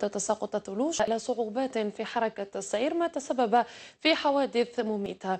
تساقط الثلوج على صعوبات في حركة السير ما تسبب في حوادث مميتة